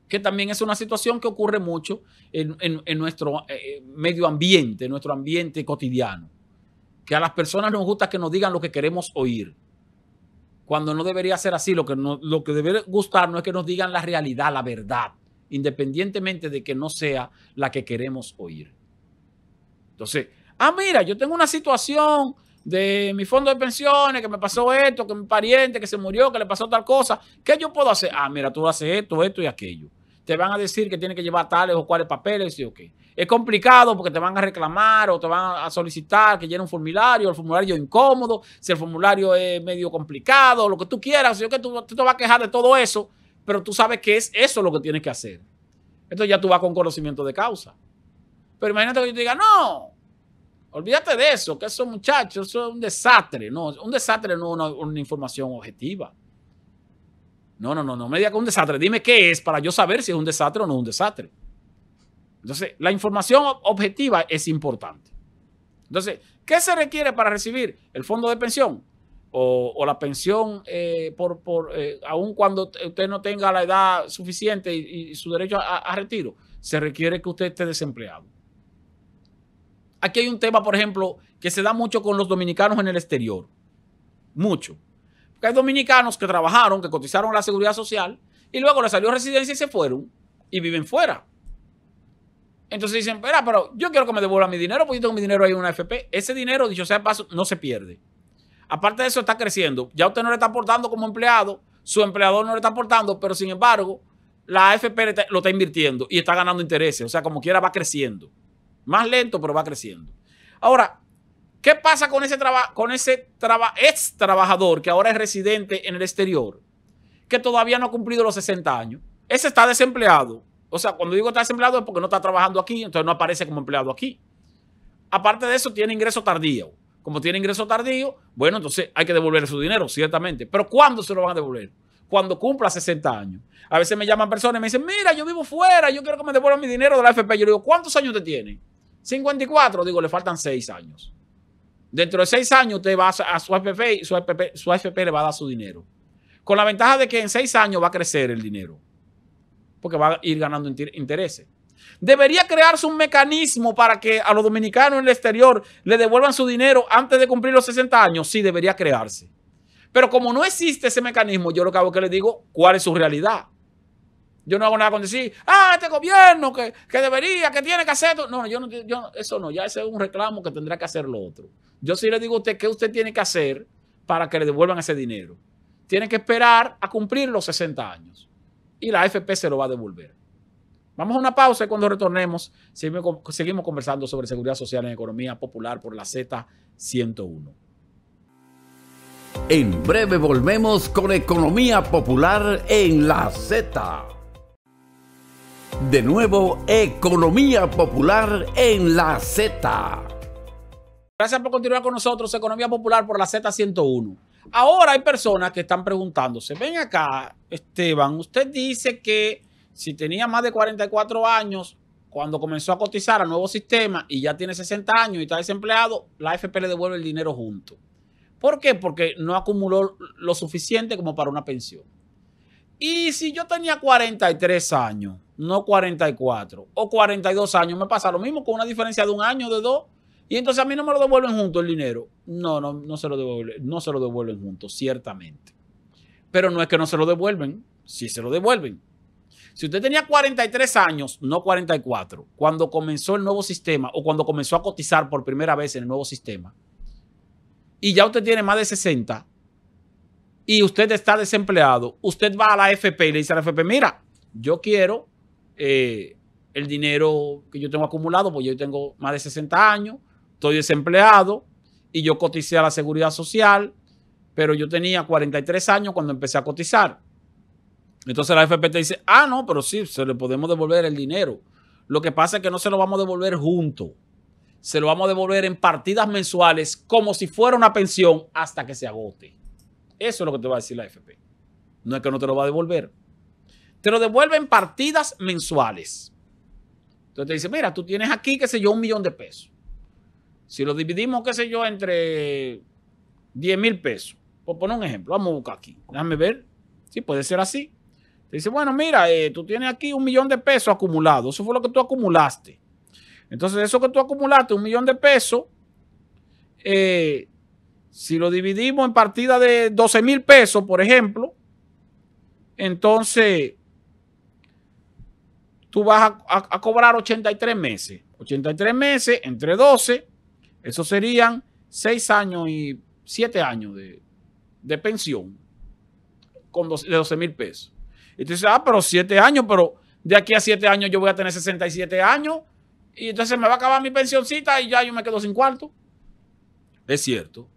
Que también es una situación que ocurre mucho en, nuestro eh, medio ambiente, en nuestro ambiente cotidiano. Que a las personas nos gusta que nos digan lo que queremos oír. Cuando no debería ser así, lo que, lo que debe gustarnos es que nos digan la realidad, la verdad, independientemente de que no sea la que queremos oír. Entonces, ah, mira, yo tengo una situación de mi fondo de pensiones, que me pasó esto, que mi pariente, que se murió, que le pasó tal cosa. ¿Qué yo puedo hacer? Ah, mira, tú haces esto, esto y aquello. Te van a decir que tienes que llevar tales o cuales papeles y o qué. Es complicado porque te van a reclamar o te van a solicitar que llene un formulario, el formulario es incómodo, si el formulario es medio complicado, lo que tú quieras, yo que tú, tú te vas a quejar de todo eso, pero tú sabes que es eso lo que tienes que hacer. Entonces ya tú vas con conocimiento de causa. Pero imagínate que yo te diga, no, Olvídate de eso, que esos muchachos, son un desastre. No, un desastre no es una, información objetiva. No, no, no, no me diga que es un desastre. Dime qué es para yo saber si es un desastre o no un desastre. Entonces, la información objetiva es importante. Entonces, ¿qué se requiere para recibir el fondo de pensión? O, la pensión, eh, por, eh, aun cuando usted no tenga la edad suficiente y, su derecho a retiro, se requiere que usted esté desempleado aquí hay un tema, por ejemplo, que se da mucho con los dominicanos en el exterior. Mucho. Porque hay dominicanos que trabajaron, que cotizaron la seguridad social y luego les salió residencia y se fueron y viven fuera. Entonces dicen, espera, pero yo quiero que me devuelvan mi dinero porque yo tengo mi dinero ahí en una FP. Ese dinero, dicho sea paso, no se pierde. Aparte de eso, está creciendo. Ya usted no le está aportando como empleado, su empleador no le está aportando, pero sin embargo, la AFP lo está invirtiendo y está ganando intereses. O sea, como quiera, va creciendo. Más lento, pero va creciendo. Ahora, ¿qué pasa con ese, con ese ex trabajador que ahora es residente en el exterior, que todavía no ha cumplido los 60 años? Ese está desempleado. O sea, cuando digo está desempleado es porque no está trabajando aquí, entonces no aparece como empleado aquí. Aparte de eso, tiene ingreso tardío. Como tiene ingreso tardío, bueno, entonces hay que devolverle su dinero, ciertamente. Pero ¿cuándo se lo van a devolver? Cuando cumpla 60 años. A veces me llaman personas y me dicen, mira, yo vivo fuera, yo quiero que me devuelvan mi dinero de la FP. Yo le digo, ¿cuántos años te tiene? 54, digo, le faltan 6 años. Dentro de 6 años usted va a su AFP y su AFP, su le va a dar su dinero. Con la ventaja de que en 6 años va a crecer el dinero. Porque va a ir ganando intereses. Debería crearse un mecanismo para que a los dominicanos en el exterior le devuelvan su dinero antes de cumplir los 60 años. Sí, debería crearse. Pero como no existe ese mecanismo, yo lo que hago es que le digo cuál es su realidad. Yo no hago nada con decir, ah, este gobierno que, debería, que tiene que hacer. No, yo no, yo, eso no, ya ese es un reclamo que tendrá que hacer lo otro. Yo sí le digo a usted qué usted tiene que hacer para que le devuelvan ese dinero. Tiene que esperar a cumplir los 60 años y la AFP se lo va a devolver. Vamos a una pausa y cuando retornemos seguimos conversando sobre seguridad social en economía popular por la Z101. En breve volvemos con economía popular en la Z. De nuevo, Economía Popular en la Z. Gracias por continuar con nosotros, Economía Popular por la Z101. Ahora hay personas que están preguntándose, ven acá, Esteban, usted dice que si tenía más de 44 años, cuando comenzó a cotizar al nuevo sistema y ya tiene 60 años y está desempleado, la AFP le devuelve el dinero junto. ¿Por qué? Porque no acumuló lo suficiente como para una pensión. Y si yo tenía 43 años no 44 o 42 años, me pasa lo mismo con una diferencia de un año, de dos. Y entonces a mí no me lo devuelven junto el dinero. No, no, no se lo devuelven, no se lo devuelven juntos, ciertamente. Pero no es que no se lo devuelven, Si se lo devuelven. Si usted tenía 43 años, no 44, cuando comenzó el nuevo sistema o cuando comenzó a cotizar por primera vez en el nuevo sistema, y ya usted tiene más de 60 y usted está desempleado, usted va a la FP y le dice a la FP, mira, yo quiero eh, el dinero que yo tengo acumulado, pues yo tengo más de 60 años, estoy desempleado y yo coticé a la seguridad social, pero yo tenía 43 años cuando empecé a cotizar. Entonces la FP te dice, ah, no, pero sí, se le podemos devolver el dinero. Lo que pasa es que no se lo vamos a devolver junto. Se lo vamos a devolver en partidas mensuales como si fuera una pensión hasta que se agote. Eso es lo que te va a decir la FP. No es que no te lo va a devolver. Te lo devuelven partidas mensuales. Entonces te dice, mira, tú tienes aquí, qué sé yo, un millón de pesos. Si lo dividimos, qué sé yo, entre 10 mil pesos. Por poner un ejemplo, vamos a buscar aquí. Déjame ver. Sí, puede ser así. Te dice, bueno, mira, eh, tú tienes aquí un millón de pesos acumulado. Eso fue lo que tú acumulaste. Entonces, eso que tú acumulaste, un millón de pesos, eh, si lo dividimos en partida de 12 mil pesos, por ejemplo, entonces tú vas a, cobrar 83 meses. 83 meses entre 12, eso serían 6 años y 7 años de, pensión con de 12 mil pesos. Y tú dices, ah, pero 7 años, pero de aquí a 7 años yo voy a tener 67 años y entonces me va a acabar mi pensioncita y ya yo me quedo sin cuarto. Es cierto.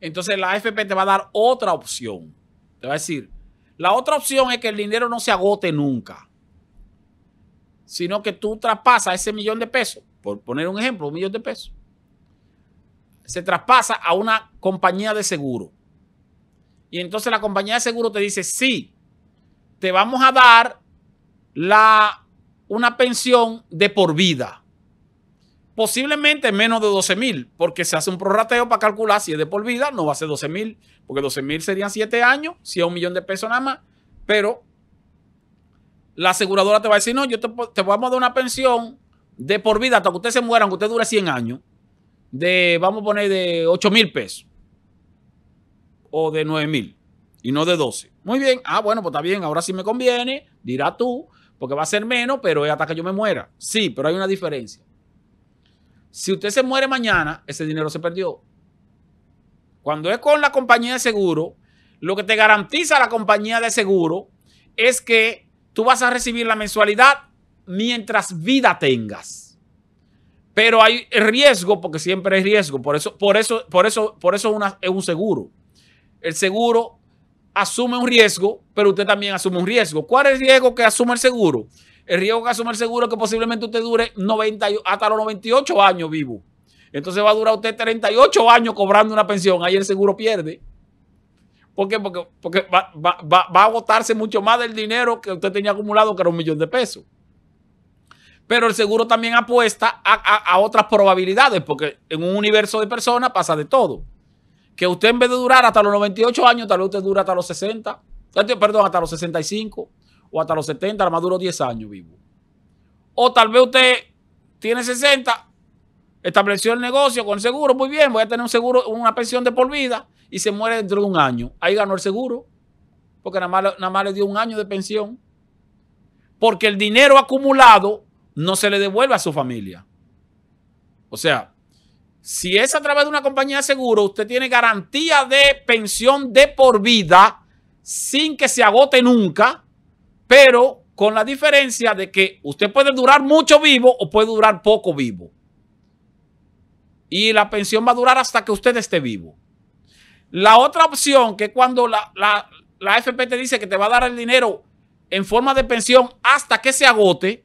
Entonces la AFP te va a dar otra opción. Te va a decir, la otra opción es que el dinero no se agote nunca sino que tú traspasas ese millón de pesos, por poner un ejemplo, un millón de pesos, se traspasa a una compañía de seguro. Y entonces la compañía de seguro te dice, sí, te vamos a dar la, una pensión de por vida. Posiblemente menos de 12 mil, porque se hace un prorrateo para calcular si es de por vida, no va a ser 12 mil, porque 12 mil serían 7 años, si es un millón de pesos nada más, pero la aseguradora te va a decir, no, yo te, voy vamos a dar una pensión de por vida hasta que usted se muera, aunque usted dure 100 años, de, vamos a poner, de 8 mil pesos o de 9 mil y no de 12. Muy bien, ah, bueno, pues está bien, ahora sí me conviene, dirá tú, porque va a ser menos, pero es hasta que yo me muera. Sí, pero hay una diferencia. Si usted se muere mañana, ese dinero se perdió. Cuando es con la compañía de seguro, lo que te garantiza la compañía de seguro es que Tú vas a recibir la mensualidad mientras vida tengas. Pero hay riesgo, porque siempre hay riesgo. Por eso, por eso, por eso, por eso es un seguro. El seguro asume un riesgo, pero usted también asume un riesgo. ¿Cuál es el riesgo que asume el seguro? El riesgo que asume el seguro es que posiblemente usted dure 90, hasta los 98 años vivo. Entonces va a durar usted 38 años cobrando una pensión. Ahí el seguro pierde. ¿Por qué? Porque, va, a agotarse mucho más del dinero que usted tenía acumulado, que era un millón de pesos. Pero el seguro también apuesta a, otras probabilidades, porque en un universo de personas pasa de todo. Que usted en vez de durar hasta los 98 años, tal vez usted dura hasta los 60, perdón, hasta los 65 o hasta los 70, además duró 10 años vivo. O tal vez usted tiene 60, estableció el negocio con el seguro, muy bien, voy a tener un seguro, una pensión de por vida y se muere dentro de un año, ahí ganó el seguro, porque nada más, nada más le dio un año de pensión, porque el dinero acumulado no se le devuelve a su familia. O sea, si es a través de una compañía de seguro, usted tiene garantía de pensión de por vida sin que se agote nunca, pero con la diferencia de que usted puede durar mucho vivo o puede durar poco vivo. Y la pensión va a durar hasta que usted esté vivo. La otra opción, que cuando la, la, te dice que te va a dar el dinero en forma de pensión hasta que se agote,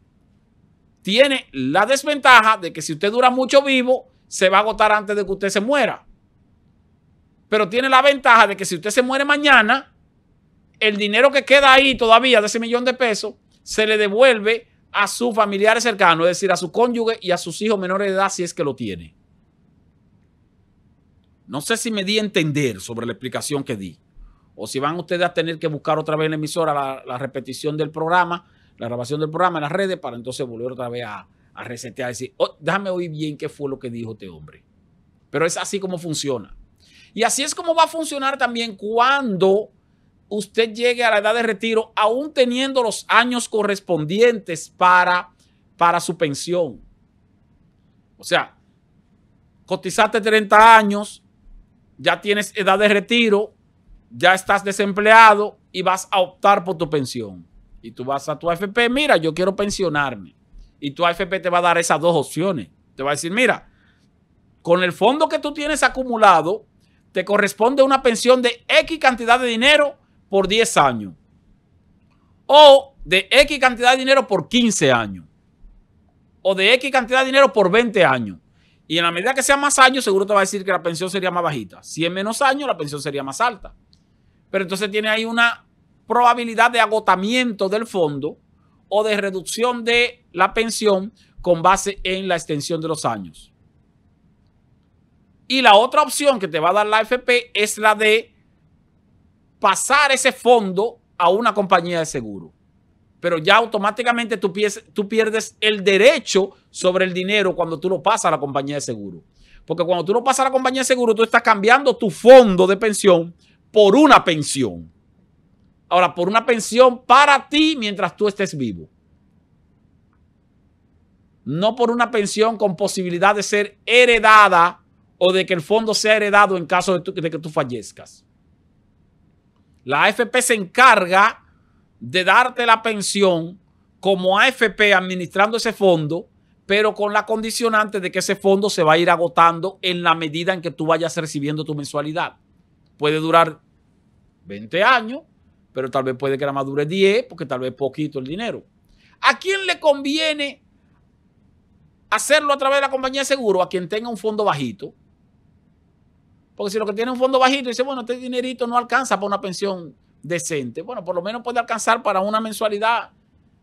tiene la desventaja de que si usted dura mucho vivo, se va a agotar antes de que usted se muera. Pero tiene la ventaja de que si usted se muere mañana, el dinero que queda ahí todavía de ese millón de pesos se le devuelve a sus familiares cercanos, es decir, a su cónyuge y a sus hijos menores de edad si es que lo tiene. No sé si me di a entender sobre la explicación que di. O si van ustedes a tener que buscar otra vez en la emisora la, repetición del programa, la grabación del programa en las redes, para entonces volver otra vez a, resetear, y decir, oh, déjame oír bien qué fue lo que dijo este hombre. Pero es así como funciona. Y así es como va a funcionar también cuando usted llegue a la edad de retiro, aún teniendo los años correspondientes para, para su pensión. O sea, cotizaste 30 años, ya tienes edad de retiro, ya estás desempleado y vas a optar por tu pensión. Y tú vas a tu AFP, mira, yo quiero pensionarme. Y tu AFP te va a dar esas dos opciones. Te va a decir, mira, con el fondo que tú tienes acumulado, te corresponde una pensión de X cantidad de dinero por 10 años. O de X cantidad de dinero por 15 años. O de X cantidad de dinero por 20 años. Y en la medida que sea más años, seguro te va a decir que la pensión sería más bajita. Si es menos años, la pensión sería más alta. Pero entonces tiene ahí una probabilidad de agotamiento del fondo o de reducción de la pensión con base en la extensión de los años. Y la otra opción que te va a dar la AFP es la de pasar ese fondo a una compañía de seguro pero ya automáticamente tú, pierdes el derecho sobre el dinero cuando tú lo pasas a la compañía de seguro. Porque cuando tú lo pasas a la compañía de seguro, tú estás cambiando tu fondo de pensión por una pensión. Ahora, por una pensión para ti mientras tú estés vivo. No por una pensión con posibilidad de ser heredada o de que el fondo sea heredado en caso de que tú fallezcas. La AFP se encarga de darte la pensión como AFP administrando ese fondo, pero con la condicionante de que ese fondo se va a ir agotando en la medida en que tú vayas recibiendo tu mensualidad. Puede durar 20 años, pero tal vez puede que la madure 10, porque tal vez poquito el dinero. ¿A quién le conviene hacerlo a través de la compañía de seguro? A quien tenga un fondo bajito. Porque si lo que tiene un fondo bajito dice, bueno, este dinerito no alcanza para una pensión decente. Bueno, por lo menos puede alcanzar para una mensualidad.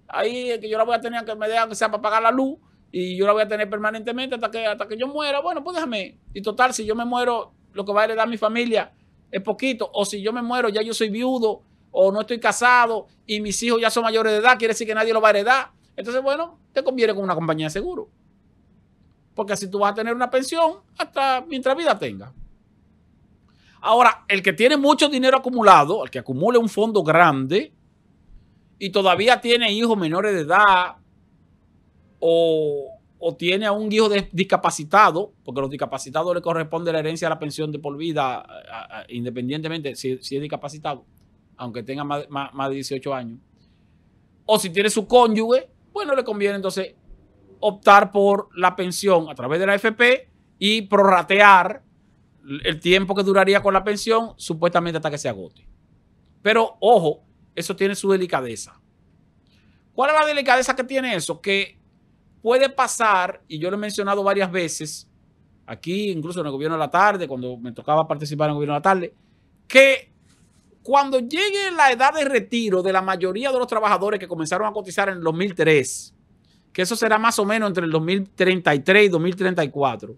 Ahí que yo la voy a tener que me dejan que sea para pagar la luz y yo la voy a tener permanentemente hasta que, hasta que yo muera. Bueno, pues déjame. Y total, si yo me muero, lo que va a heredar mi familia es poquito. O si yo me muero, ya yo soy viudo o no estoy casado y mis hijos ya son mayores de edad, quiere decir que nadie lo va a heredar. Entonces, bueno, te conviene con una compañía de seguro. Porque así tú vas a tener una pensión hasta mientras vida tenga. Ahora, el que tiene mucho dinero acumulado, el que acumule un fondo grande y todavía tiene hijos menores de edad o, tiene a un hijo discapacitado, porque a los discapacitados le corresponde la herencia de la pensión de por vida, independientemente si, es discapacitado, aunque tenga más, de 18 años. O si tiene su cónyuge, bueno, le conviene entonces optar por la pensión a través de la FP y prorratear el tiempo que duraría con la pensión, supuestamente hasta que se agote. Pero ojo, eso tiene su delicadeza. ¿Cuál es la delicadeza que tiene eso? Que puede pasar, y yo lo he mencionado varias veces, aquí incluso en el gobierno de la tarde, cuando me tocaba participar en el gobierno de la tarde, que cuando llegue la edad de retiro de la mayoría de los trabajadores que comenzaron a cotizar en el 2003, que eso será más o menos entre el 2033 y 2034,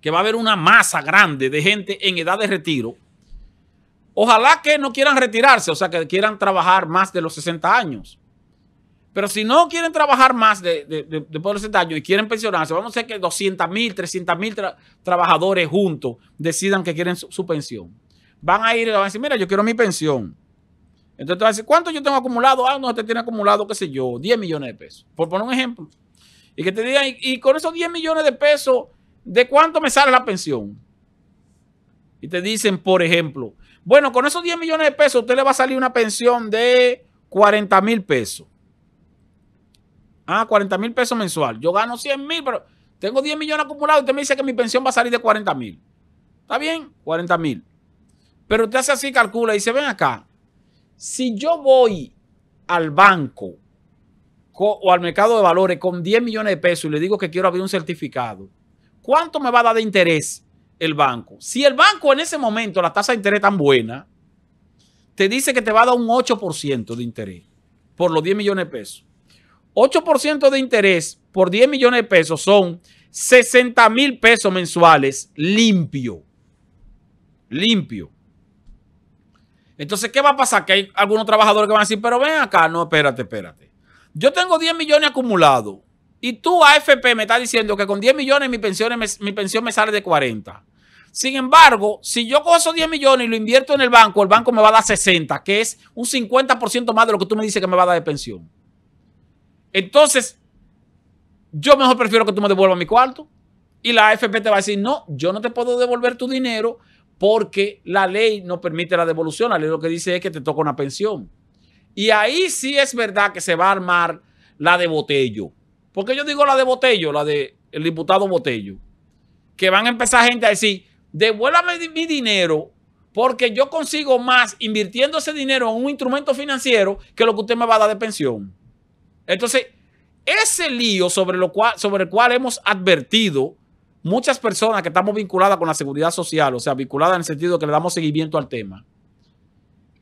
que va a haber una masa grande de gente en edad de retiro. Ojalá que no quieran retirarse, o sea, que quieran trabajar más de los 60 años. Pero si no quieren trabajar más de, de, de, los 60 años y quieren pensionarse, vamos a hacer que 200 mil, 300 mil trabajadores juntos decidan que quieren su, pensión. Van a ir y van a decir, mira, yo quiero mi pensión. Entonces van a decir, ¿cuánto yo tengo acumulado? Ah, no, usted tiene acumulado, qué sé yo, 10 millones de pesos. Por poner un ejemplo. Y que te digan, y, y con esos 10 millones de pesos ¿de cuánto me sale la pensión? Y te dicen, por ejemplo, bueno, con esos 10 millones de pesos usted le va a salir una pensión de 40 mil pesos. Ah, 40 mil pesos mensual. Yo gano 100 mil, pero tengo 10 millones acumulados. Usted me dice que mi pensión va a salir de 40 mil. ¿Está bien? 40 mil. Pero usted hace así, calcula y dice, ven acá. Si yo voy al banco o al mercado de valores con 10 millones de pesos y le digo que quiero abrir un certificado, ¿cuánto me va a dar de interés el banco? Si el banco en ese momento, la tasa de interés tan buena, te dice que te va a dar un 8% de interés por los 10 millones de pesos. 8% de interés por 10 millones de pesos son 60 mil pesos mensuales limpio. Limpio. Entonces, ¿qué va a pasar? Que hay algunos trabajadores que van a decir, pero ven acá, no, espérate, espérate. Yo tengo 10 millones acumulados. Y tú, AFP, me estás diciendo que con 10 millones mi pensión, me, mi pensión me sale de 40. Sin embargo, si yo con esos 10 millones y lo invierto en el banco, el banco me va a dar 60, que es un 50% más de lo que tú me dices que me va a dar de pensión. Entonces, yo mejor prefiero que tú me devuelvas mi cuarto. Y la AFP te va a decir, no, yo no te puedo devolver tu dinero porque la ley no permite la devolución. La ley lo que dice es que te toca una pensión. Y ahí sí es verdad que se va a armar la de botello. Porque yo digo la de Botello, la de el diputado Botello, que van a empezar gente a decir, devuélvame mi dinero porque yo consigo más invirtiendo ese dinero en un instrumento financiero que lo que usted me va a dar de pensión. Entonces, ese lío sobre, lo cual, sobre el cual hemos advertido muchas personas que estamos vinculadas con la seguridad social, o sea, vinculadas en el sentido de que le damos seguimiento al tema,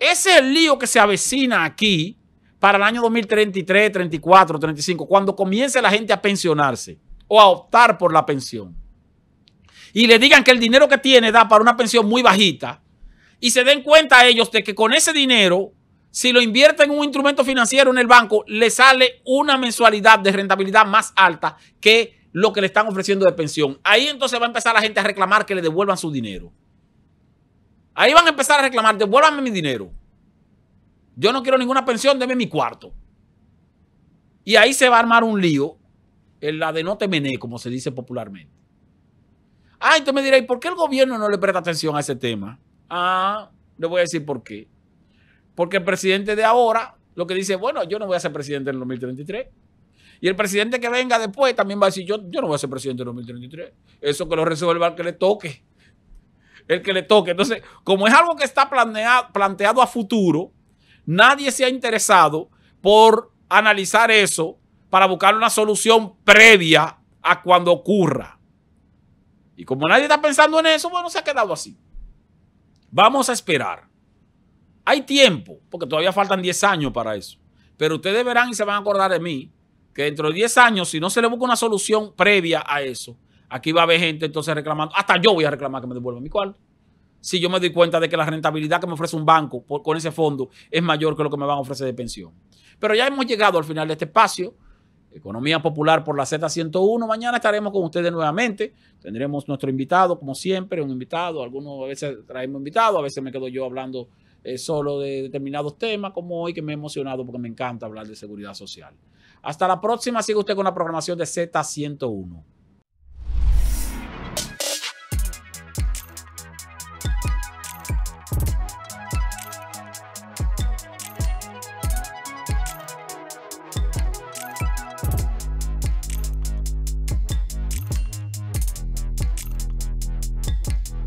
ese es el lío que se avecina aquí para el año 2033, 34, 35, cuando comience la gente a pensionarse o a optar por la pensión, y le digan que el dinero que tiene da para una pensión muy bajita, y se den cuenta ellos de que con ese dinero, si lo invierten en un instrumento financiero en el banco, le sale una mensualidad de rentabilidad más alta que lo que le están ofreciendo de pensión. Ahí entonces va a empezar la gente a reclamar que le devuelvan su dinero. Ahí van a empezar a reclamar, devuélvanme mi dinero. Yo no quiero ninguna pensión, deme mi cuarto. Y ahí se va a armar un lío en la de no te como se dice popularmente. Ah, entonces me diréis, ¿por qué el gobierno no le presta atención a ese tema? Ah, le voy a decir por qué. Porque el presidente de ahora lo que dice, bueno, yo no voy a ser presidente en el 2033. Y el presidente que venga después también va a decir, yo, yo no voy a ser presidente en el 2033. Eso que lo resuelva el que le toque. El que le toque. Entonces, como es algo que está planeado, planteado a futuro, Nadie se ha interesado por analizar eso para buscar una solución previa a cuando ocurra. Y como nadie está pensando en eso, bueno, se ha quedado así. Vamos a esperar. Hay tiempo, porque todavía faltan 10 años para eso. Pero ustedes verán y se van a acordar de mí que dentro de 10 años, si no se le busca una solución previa a eso, aquí va a haber gente entonces reclamando. Hasta yo voy a reclamar que me devuelvan mi cuarto si yo me doy cuenta de que la rentabilidad que me ofrece un banco con ese fondo es mayor que lo que me van a ofrecer de pensión. Pero ya hemos llegado al final de este espacio. Economía Popular por la Z101. Mañana estaremos con ustedes nuevamente. Tendremos nuestro invitado, como siempre, un invitado. Algunos a veces traemos invitados, a veces me quedo yo hablando eh, solo de determinados temas, como hoy que me he emocionado porque me encanta hablar de seguridad social. Hasta la próxima. Sigue usted con la programación de Z101.